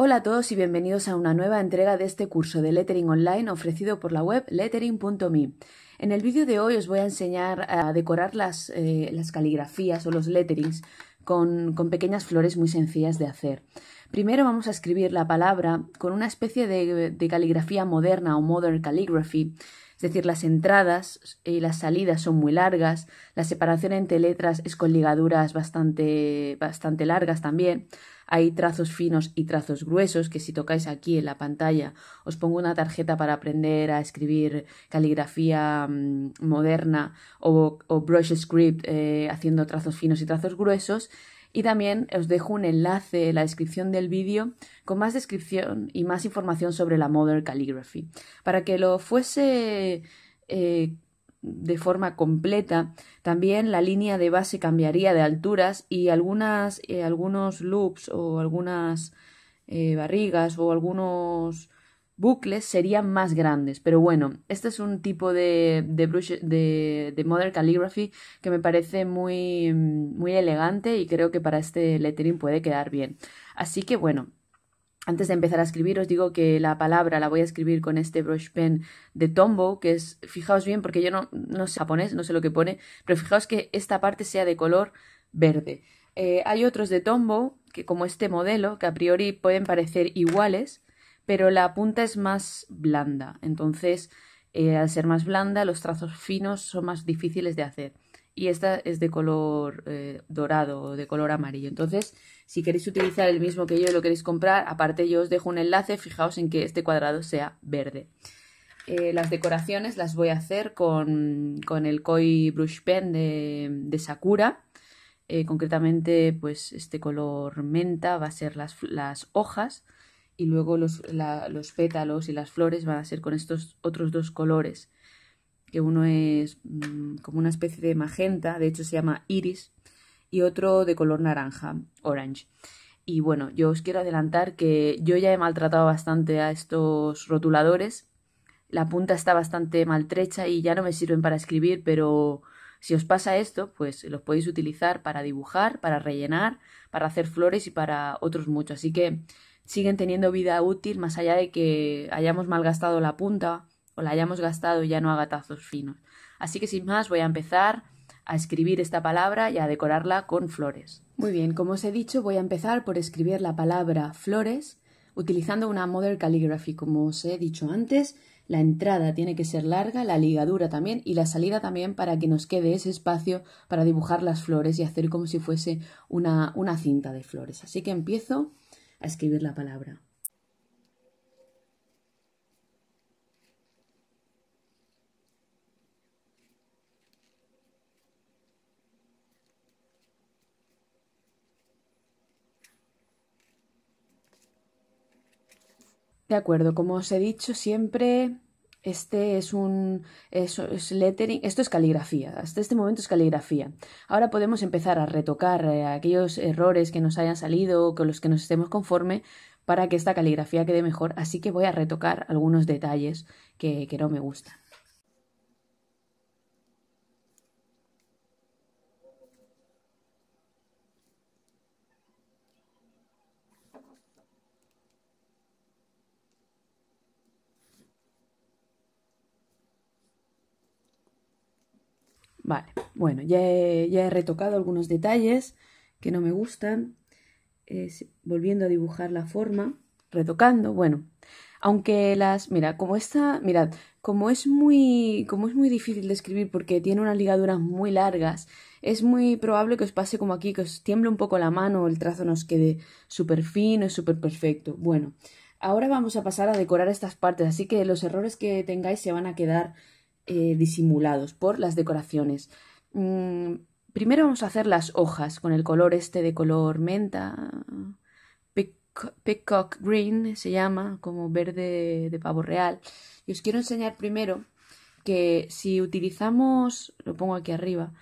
Hola a todos y bienvenidos a una nueva entrega de este curso de lettering online ofrecido por la web lettering.me. En el vídeo de hoy os voy a enseñar a decorar las, eh, las caligrafías o los letterings con, pequeñas flores muy sencillas de hacer. Primero vamos a escribir la palabra con una especie de, de caligrafía moderna o modern calligraphy es decir, las entradas y eh, las salidas son muy largas, la separación entre letras es con ligaduras bastante, bastante largas también. Hay trazos finos y trazos gruesos que si tocáis aquí en la pantalla os pongo una tarjeta para aprender a escribir caligrafía mm, moderna o, brush script eh, haciendo trazos finos y trazos gruesos. Y también os dejo un enlace en la descripción del vídeo con más descripción y más información sobre la Modern Calligraphy. Para que lo fuese eh, de forma completa, también la línea de base cambiaría de alturas y algunas, eh, algunos loops o algunas eh, barrigas o algunos bucles serían más grandes. Pero bueno, este es un tipo de, de, brush, de, de Modern Calligraphy que me parece muy, muy elegante y creo que para este lettering puede quedar bien. Así que bueno, antes de empezar a escribir, os digo que la palabra la voy a escribir con este brush pen de Tombow, que es, fijaos bien, porque yo no, no sé japonés, no sé lo que pone, pero fijaos que esta parte sea de color verde. Eh, hay otros de Tombow, que como este modelo, que a priori pueden parecer iguales, pero la punta es más blanda, entonces eh, al ser más blanda los trazos finos son más difíciles de hacer. Y esta es de color eh, dorado o de color amarillo. Entonces, si queréis utilizar el mismo que yo y lo queréis comprar, aparte yo os dejo un enlace, fijaos en que este cuadrado sea verde. Eh, las decoraciones las voy a hacer con, el Koi Brush Pen de, Sakura. concretamente, pues este color menta va a ser las, las hojas y luego los, pétalos y las flores van a ser con estos otros dos colores, que uno es mm, como una especie de magenta, de hecho se llama iris, y otro de color naranja, orange. Y bueno, yo os quiero adelantar que yo ya he maltratado bastante a estos rotuladores. La punta está bastante maltrecha y ya no me sirven para escribir, pero si os pasa esto, pues los podéis utilizar para dibujar, para rellenar, para hacer flores y para otros muchos. Así que siguen teniendo vida útil más allá de que hayamos malgastado la punta o la hayamos gastado y ya no haga tazos finos. Así que sin más voy a empezar a escribir esta palabra y a decorarla con flores. Muy bien, como os he dicho, voy a empezar por escribir la palabra flores utilizando una Model Calligraphy. Como os he dicho antes, la entrada tiene que ser larga, la ligadura también y la salida también para que nos quede ese espacio para dibujar las flores y hacer como si fuese una, una cinta de flores. Así que empiezo a escribir la palabra. De acuerdo, como os he dicho siempre, este es un lettering, esto es caligrafía, hasta este momento es caligrafía. Ahora podemos empezar a retocar eh, aquellos errores que nos hayan salido o con los que nos estemos conforme para que esta caligrafía quede mejor, así que voy a retocar algunos detalles que no me gustan. Vale, bueno, ya he, ya he retocado algunos detalles que no me gustan, volviendo a dibujar la forma, retocando, bueno, aunque las, mira, como esta, mirad, como es muy, como es muy difícil de escribir porque tiene unas ligaduras muy largas, es muy probable que os pase como aquí, que os tiemble un poco la mano, o el trazo nos quede súper fino es súper perfecto. Bueno, ahora vamos a pasar a decorar estas partes, así que los errores que tengáis se van a quedar eh, disimulados por las decoraciones. Mm, primero vamos a hacer las hojas con el color este de color menta, peacock, peacock green se llama, como verde de pavo real. Y os quiero enseñar primero que si utilizamos, lo pongo aquí arriba,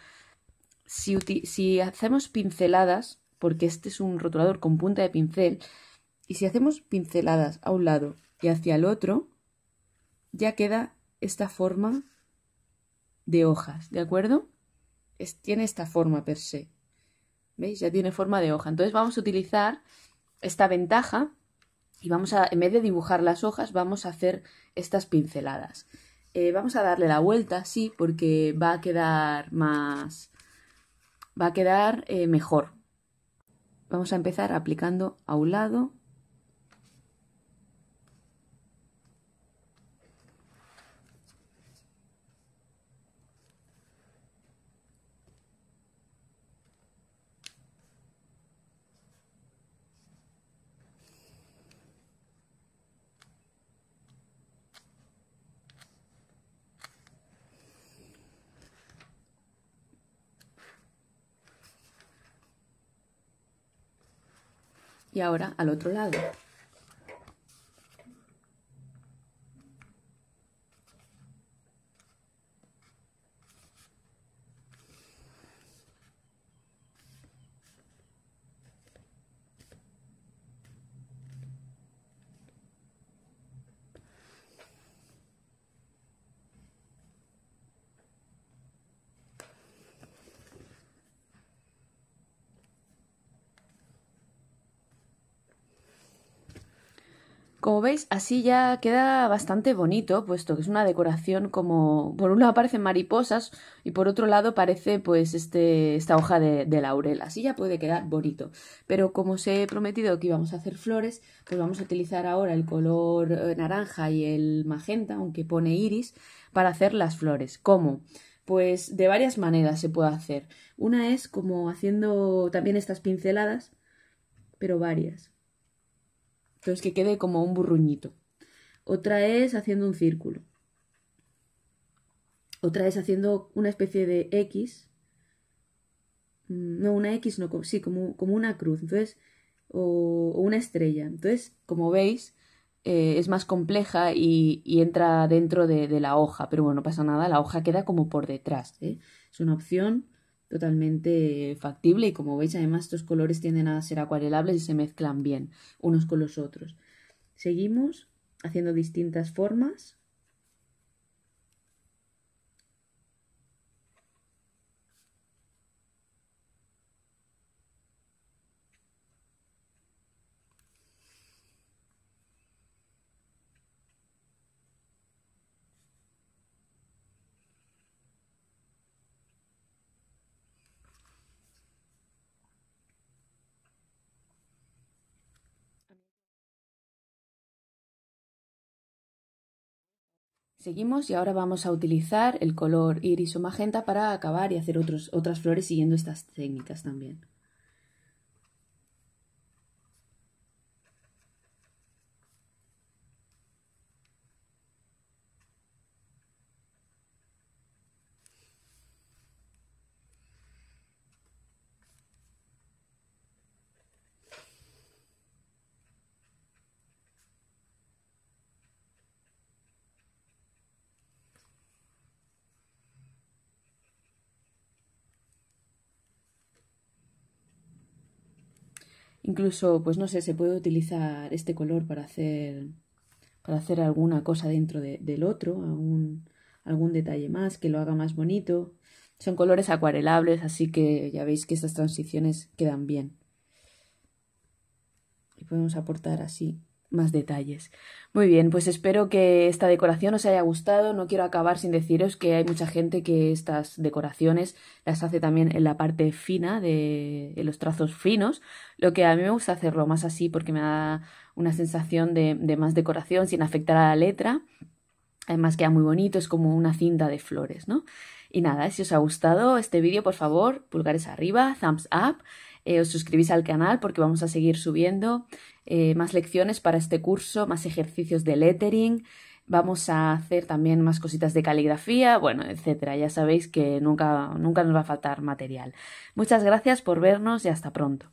si, si hacemos pinceladas, porque este es un rotulador con punta de pincel, y si hacemos pinceladas a un lado y hacia el otro, ya queda esta forma de hojas, ¿de acuerdo? Es, tiene esta forma per se. ¿Veis? Ya tiene forma de hoja. Entonces vamos a utilizar esta ventaja y vamos a, en vez de dibujar las hojas, vamos a hacer estas pinceladas. Eh, vamos a darle la vuelta, sí, porque va a quedar más... va a quedar eh, mejor. Vamos a empezar aplicando a un lado y ahora al otro lado. Como veis, así ya queda bastante bonito, puesto que es una decoración como... Por un lado aparecen mariposas y por otro lado parece pues este, esta hoja de, de, laurel. Así ya puede quedar bonito. Pero como os he prometido que íbamos a hacer flores, pues vamos a utilizar ahora el color eh, naranja y el magenta, aunque pone iris, para hacer las flores. ¿Cómo? Pues de varias maneras se puede hacer. Una es como haciendo también estas pinceladas, pero varias. Entonces que quede como un burruñito. Otra es haciendo un círculo. Otra es haciendo una especie de X. Mm, no, una X, no, sí, como, una cruz. Entonces, o, una estrella. Entonces, como veis, eh, es más compleja y, entra dentro de, la hoja. Pero bueno, no pasa nada, la hoja queda como por detrás. ¿eh? Es una opción totalmente factible y como veis además estos colores tienden a ser acuarelables y se mezclan bien unos con los otros. Seguimos haciendo distintas formas Seguimos y ahora vamos a utilizar el color iris o magenta para acabar y hacer otras flores siguiendo estas técnicas también. Incluso, pues no sé, se puede utilizar este color para hacer, para hacer alguna cosa dentro del otro, algún, algún detalle más que lo haga más bonito. Son colores acuarelables, así que ya veis que estas transiciones quedan bien. Y podemos aportar así más detalles. Muy bien, pues espero que esta decoración os haya gustado. No quiero acabar sin deciros que hay mucha gente que estas decoraciones las hace también en la parte fina, de, los trazos finos. Lo que a mí me gusta hacerlo más así porque me da una sensación de, de más decoración sin afectar a la letra. Además queda muy bonito, es como una cinta de flores, ¿no? Y nada, si os ha gustado este vídeo, por favor, pulgares arriba, thumbs up, eh, os suscribís al canal porque vamos a seguir subiendo eh, más lecciones para este curso, más ejercicios de lettering, vamos a hacer también más cositas de caligrafía, bueno, etcétera. Ya sabéis que nunca, nunca nos va a faltar material. Muchas gracias por vernos y hasta pronto.